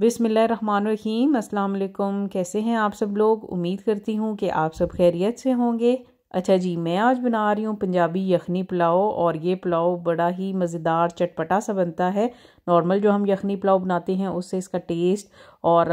बिसमीम अस्सलाम कैसे हैं आप सब लोग उम्मीद करती हूँ कि आप सब खैरियत से होंगे अच्छा जी मैं आज बना रही हूँ पंजाबी यखनी पुलाव और ये पुलाव बड़ा ही मज़ेदार चटपटा सा बनता है नॉर्मल जो हम यखनी पुलाव बनाते हैं उससे इसका टेस्ट और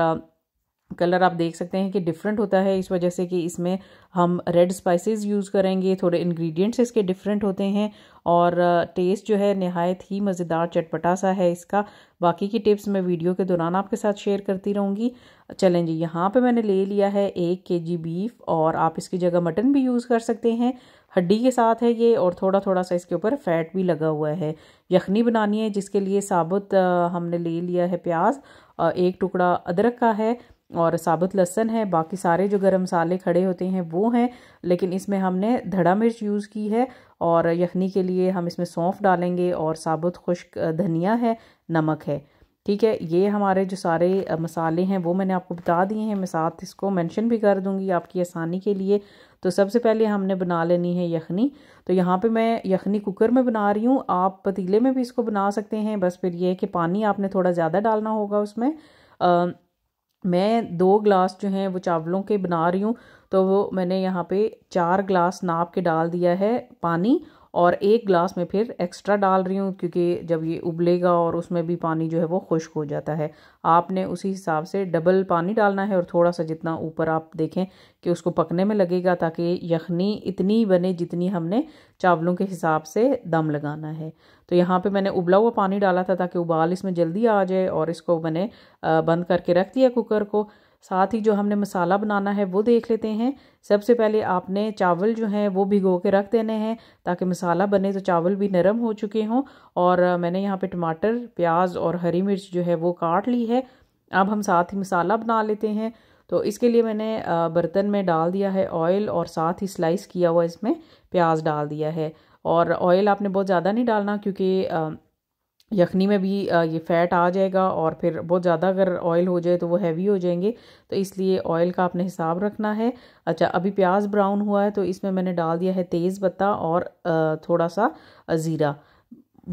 कलर आप देख सकते हैं कि डिफरेंट होता है इस वजह से कि इसमें हम रेड स्पाइसेस यूज़ करेंगे थोड़े इंग्रेडिएंट्स इसके डिफरेंट होते हैं और टेस्ट जो है नहायत ही मज़ेदार चटपटा सा है इसका बाकी की टिप्स मैं वीडियो के दौरान आपके साथ शेयर करती रहूँगी चलें जी यहाँ पे मैंने ले लिया है एक के जी बीफ और आप इसकी जगह मटन भी यूज़ कर सकते हैं हड्डी के साथ है ये और थोड़ा थोड़ा सा इसके ऊपर फैट भी लगा हुआ है यखनी बनानी है जिसके लिए साबुत हमने ले लिया है प्याज एक टुकड़ा अदरक का है और साबुत लहसन है बाकी सारे जो गरम मसाले खड़े होते हैं वो हैं लेकिन इसमें हमने धड़ा मिर्च यूज़ की है और यखनी के लिए हम इसमें सौंफ डालेंगे और साबुत खुश्क धनिया है नमक है ठीक है ये हमारे जो सारे मसाले हैं वो मैंने आपको बता दिए हैं मैं साथ इसको मेंशन भी कर दूंगी आपकी आसानी के लिए तो सबसे पहले हमने बना लेनी है यखनी तो यहाँ पे मैं यखनी कुकर में बना रही हूँ आप पतीले में भी इसको बना सकते हैं बस फिर ये है कि पानी आपने थोड़ा ज़्यादा डालना होगा उसमें आ, मैं दो ग्लास जो हैं वो चावलों के बना रही हूँ तो वो मैंने यहाँ पे चार ग्लास नाप के डाल दिया है पानी और एक ग्लास में फिर एक्स्ट्रा डाल रही हूँ क्योंकि जब ये उबलेगा और उसमें भी पानी जो है वो खुश्क हो जाता है आपने उसी हिसाब से डबल पानी डालना है और थोड़ा सा जितना ऊपर आप देखें कि उसको पकने में लगेगा ताकि यखनी इतनी बने जितनी हमने चावलों के हिसाब से दम लगाना है तो यहाँ पे मैंने उबला हुआ पानी डाला था ताकि उबाल इसमें जल्दी आ जाए और इसको मैंने बंद करके रख दिया कुकर को साथ ही जो हमने मसाला बनाना है वो देख लेते हैं सबसे पहले आपने चावल जो हैं वो भिगो के रख देने हैं ताकि मसाला बने तो चावल भी नरम हो चुके हों और मैंने यहाँ पे टमाटर प्याज और हरी मिर्च जो है वो काट ली है अब हम साथ ही मसाला बना लेते हैं तो इसके लिए मैंने बर्तन में डाल दिया है ऑयल और साथ ही स्लाइस किया हुआ इसमें प्याज डाल दिया है और ऑयल आपने बहुत ज़्यादा नहीं डालना क्योंकि यखनी में भी ये फ़ैट आ जाएगा और फिर बहुत ज़्यादा अगर ऑयल हो जाए तो वो हैवी हो जाएंगे तो इसलिए ऑयल का आपने हिसाब रखना है अच्छा अभी प्याज ब्राउन हुआ है तो इसमें मैंने डाल दिया है तेज़ पत्ता और थोड़ा सा ज़ीरा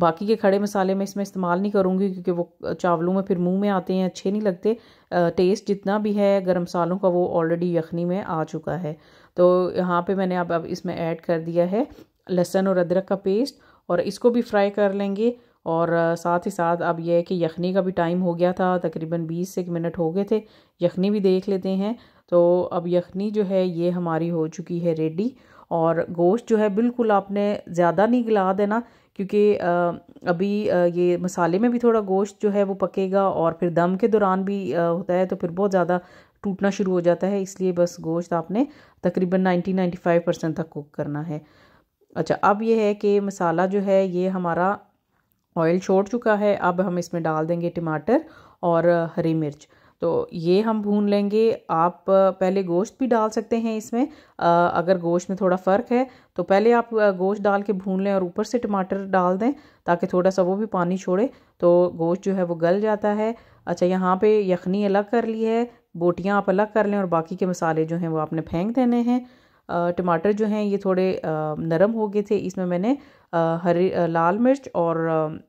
बाकी के खड़े मसाले मैं इसमें इस्तेमाल नहीं करूँगी क्योंकि वो चावलों में फिर मुँह में आते हैं अच्छे नहीं लगते टेस्ट जितना भी है गर्म मसालों का वो ऑलरेडी यखनी में आ चुका है तो यहाँ पर मैंने अब अब इसमें ऐड कर दिया है लहसुन और अदरक का पेस्ट और इसको भी फ्राई कर लेंगे और साथ ही साथ अब यह है कि यखनी का भी टाइम हो गया था तकरीबन बीस से मिनट हो गए थे यखनी भी देख लेते हैं तो अब यखनी जो है ये हमारी हो चुकी है रेडी और गोश्त जो है बिल्कुल आपने ज़्यादा नहीं गिला देना क्योंकि अभी ये मसाले में भी थोड़ा गोश्त जो है वो पकेगा और फिर दम के दौरान भी होता है तो फिर बहुत ज़्यादा टूटना शुरू हो जाता है इसलिए बस गोश्त आपने तकरीबन नाइन्टी नाइन्टी फाइव परसेंट तक कुक करना है अच्छा अब ये है कि मसाला जो है ये हमारा ऑयल छोड़ चुका है अब हम इसमें डाल देंगे टमाटर और हरी मिर्च तो ये हम भून लेंगे आप पहले गोश्त भी डाल सकते हैं इसमें अगर गोश्त में थोड़ा फ़र्क है तो पहले आप गोश्त डाल के भून लें और ऊपर से टमाटर डाल दें ताकि थोड़ा सा वो भी पानी छोड़े तो गोश्त जो है वो गल जाता है अच्छा यहाँ पे यखनी अलग कर ली है बोटियाँ आप अलग कर लें और बाकी के मसाले जो हैं वो आपने फेंक देने हैं टमाटर जो हैं ये थोड़े नरम हो गए थे इसमें मैंने हरी लाल मिर्च और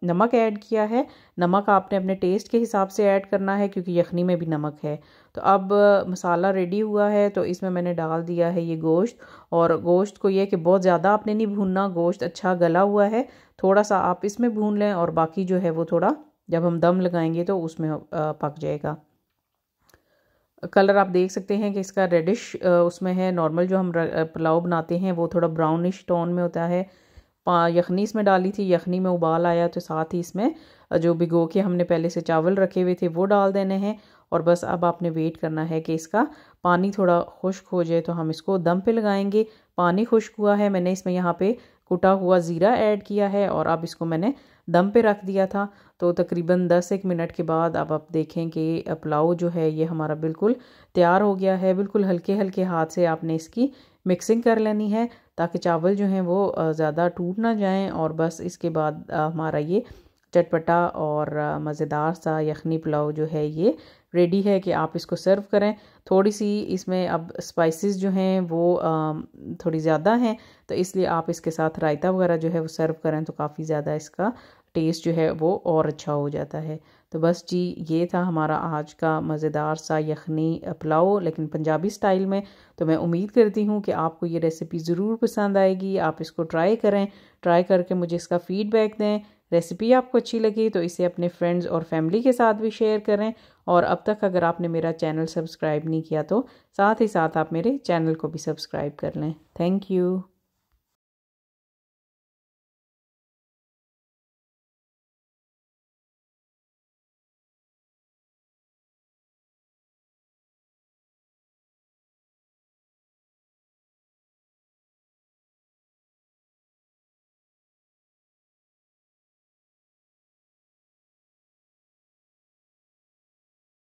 नमक ऐड किया है नमक आपने अपने टेस्ट के हिसाब से ऐड करना है क्योंकि यखनी में भी नमक है तो अब मसाला रेडी हुआ है तो इसमें मैंने डाल दिया है ये गोश्त और गोश्त को यह कि बहुत ज़्यादा आपने नहीं भूनना गोश्त अच्छा गला हुआ है थोड़ा सा आप इसमें भून लें और बाकी जो है वो थोड़ा जब हम दम लगाएंगे तो उसमें पक जाएगा कलर आप देख सकते हैं कि इसका रेडिश उसमें है नॉर्मल जो हम पुलाव बनाते हैं वो थोड़ा ब्राउनिश टोन में होता है यखनी इसमें डाली थी यखनी में उबाल आया तो साथ ही इसमें जो भिगो के हमने पहले से चावल रखे हुए थे वो डाल देने हैं और बस अब आपने वेट करना है कि इसका पानी थोड़ा खुश्क हो जाए तो हम इसको दम पे लगाएंगे पानी खुश्क हुआ है मैंने इसमें यहाँ पे कुटा हुआ ज़ीरा ऐड किया है और अब इसको मैंने दम पे रख दिया था तो तकरीबन दस एक मिनट के बाद अब आप देखें कि पुलाव जो है ये हमारा बिल्कुल तैयार हो गया है बिल्कुल हल्के हल्के हाथ से आपने इसकी मिक्सिंग कर लेनी है ताकि चावल जो हैं वो ज़्यादा टूट ना जाएं और बस इसके बाद हमारा ये चटपटा और मज़ेदार सा यखनी पुलाव जो है ये रेडी है कि आप इसको सर्व करें थोड़ी सी इसमें अब स्पाइसेस जो हैं वो थोड़ी ज़्यादा हैं तो इसलिए आप इसके साथ रायता वगैरह जो है वो सर्व करें तो काफ़ी ज़्यादा इसका टेस्ट जो है वो और अच्छा हो जाता है तो बस जी ये था हमारा आज का मज़ेदार सा यखनी पुलाव लेकिन पंजाबी स्टाइल में तो मैं उम्मीद करती हूँ कि आपको ये रेसिपी ज़रूर पसंद आएगी आप इसको ट्राई करें ट्राई करके मुझे इसका फ़ीडबैक दें रेसिपी आपको अच्छी लगी तो इसे अपने फ्रेंड्स और फैमिली के साथ भी शेयर करें और अब तक अगर आपने मेरा चैनल सब्सक्राइब नहीं किया तो साथ ही साथ आप मेरे चैनल को भी सब्सक्राइब कर लें थैंक यू